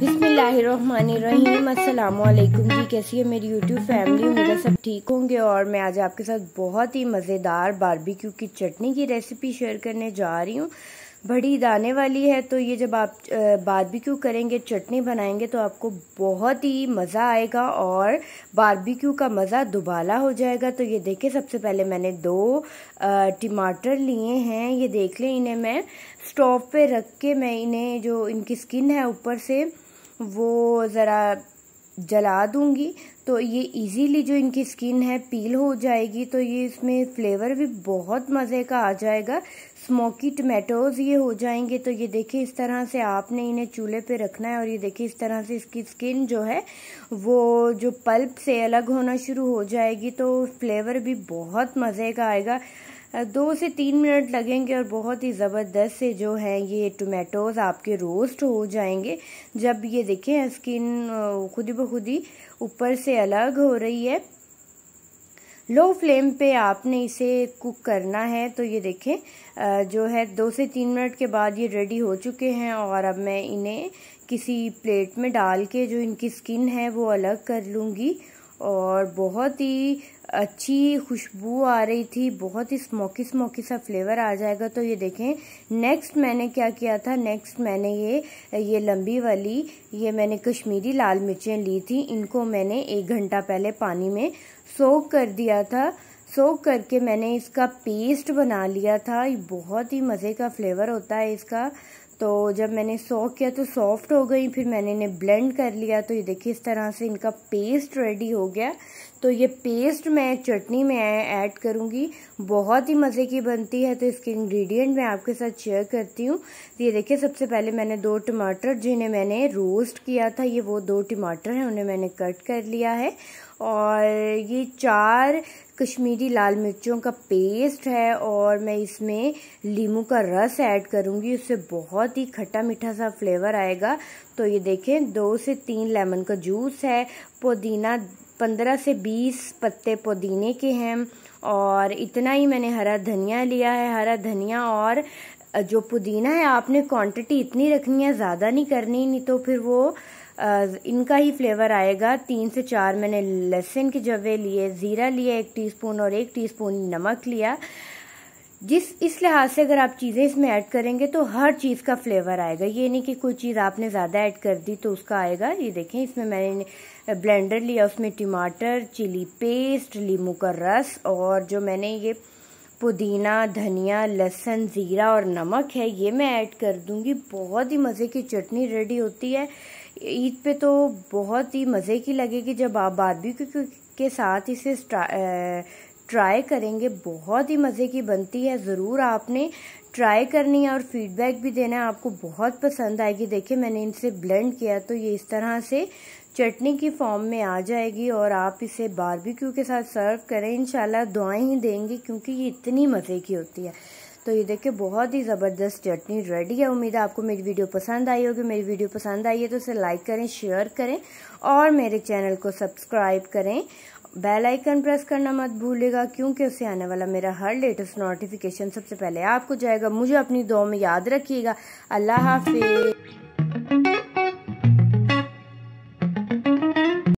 बिसमीम अल्लाम जी कैसी है मेरी यूट्यूब फैमिली उम्मीद सब ठीक होंगे और मैं आज आपके साथ बहुत ही मज़ेदार बारबेक्यू की चटनी की रेसिपी शेयर करने जा रही हूँ बड़ी दाने वाली है तो ये जब आप बारबेक्यू करेंगे चटनी बनाएंगे तो आपको बहुत ही मज़ा आएगा और बारबेक्यू का मज़ा दुबाला हो जाएगा तो ये देखें सबसे पहले मैंने दो टमाटर लिए हैं ये देख लें इन्हें मैं स्टोव पे रख के मैं इन्हें जो इनकी स्किन है ऊपर से वो ज़रा जला दूंगी तो ये इजीली जो इनकी स्किन है पील हो जाएगी तो ये इसमें फ्लेवर भी बहुत मज़े का आ जाएगा स्मोकी टमेटोज़ ये हो जाएंगे तो ये देखिए इस तरह से आपने इन्हें चूल्हे पे रखना है और ये देखिए इस तरह से इसकी स्किन जो है वो जो पल्प से अलग होना शुरू हो जाएगी तो फ्लेवर भी बहुत मज़े का आएगा दो से तीन मिनट लगेंगे और बहुत ही ज़बरदस्त से जो है ये टोमेटोज़ आपके रोस्ट हो जाएंगे जब ये देखें स्किन खुद ब खुद ही ऊपर से अलग हो रही है लो फ्लेम पे आपने इसे कुक करना है तो ये देखें जो है दो से तीन मिनट के बाद ये रेडी हो चुके हैं और अब मैं इन्हें किसी प्लेट में डाल के जो इनकी स्किन है वो अलग कर लूँगी और बहुत ही अच्छी खुशबू आ रही थी बहुत ही स्मोकी स्मोकी सा फ्लेवर आ जाएगा तो ये देखें नेक्स्ट मैंने क्या किया था नेक्स्ट मैंने ये ये लंबी वाली ये मैंने कश्मीरी लाल मिर्चें ली थी इनको मैंने एक घंटा पहले पानी में सोक कर दिया था सोक करके मैंने इसका पेस्ट बना लिया था बहुत ही मज़े का फ्लेवर होता है इसका तो जब मैंने सॉक किया तो सॉफ्ट हो गई फिर मैंने इन्हें ब्लेंड कर लिया तो ये देखिए इस तरह से इनका पेस्ट रेडी हो गया तो ये पेस्ट मैं चटनी में ऐड करूँगी बहुत ही मज़े की बनती है तो इसके इंग्रेडिएंट मैं आपके साथ शेयर करती हूँ तो ये देखिए सबसे पहले मैंने दो टमाटर जिन्हें मैंने रोस्ट किया था ये वो दो टमाटर हैं उन्हें मैंने कट कर लिया है और ये चार कश्मीरी लाल मिर्चों का पेस्ट है और मैं इसमें लीमू का रस ऐड करूँगी उससे बहुत बहुत ही खट्टा मीठा सा फ्लेवर आएगा तो ये देखें दो से तीन लेमन का जूस है पुदीना पंद्रह से बीस पत्ते पुदीने के हैं और इतना ही मैंने हरा धनिया लिया है हरा धनिया और जो पुदीना है आपने क्वांटिटी इतनी रखनी है ज़्यादा नहीं करनी नहीं तो फिर वो इनका ही फ्लेवर आएगा तीन से चार मैंने लहसुन के जवे लिए ज़ीरा लिया एक टीस्पून और एक टीस्पून नमक लिया जिस इस लिहाज से अगर आप चीज़ें इसमें ऐड करेंगे तो हर चीज़ का फ्लेवर आएगा ये नहीं कि कोई चीज़ आपने ज़्यादा ऐड कर दी तो उसका आएगा ये देखें इसमें मैंने ब्लेंडर लिया उसमें टमाटर चिली पेस्ट लीमू का रस और जो मैंने ये पुदीना धनिया लहसन ज़ीरा और नमक है ये मैं ऐड कर दूंगी बहुत ही मज़े की चटनी रेडी होती है ईद पे तो बहुत ही मज़े की लगेगी जब आप बाद के साथ इसे ट्राई करेंगे बहुत ही मज़े की बनती है ज़रूर आपने ट्राई करनी है और फीडबैक भी देना है आपको बहुत पसंद आएगी देखिए मैंने इनसे ब्लेंड किया तो ये इस तरह से चटनी की फॉर्म में आ जाएगी और आप इसे बारबेक्यू के साथ सर्व करें इंशाल्लाह दुआएं ही देंगे क्योंकि ये इतनी मज़े की होती है तो ये देखिए बहुत ही ज़बरदस्त चटनी रेडी है उम्मीद है आपको मेरी वीडियो पसंद आई होगी मेरी वीडियो पसंद आई है तो उसे लाइक करें शेयर करें और मेरे चैनल को सब्सक्राइब करें बेल आइकन प्रेस करना मत भूलेगा क्योंकि उससे आने वाला मेरा हर लेटेस्ट नोटिफिकेशन सबसे पहले आपको जाएगा मुझे अपनी दो में याद रखिएगा अल्लाह हाफिज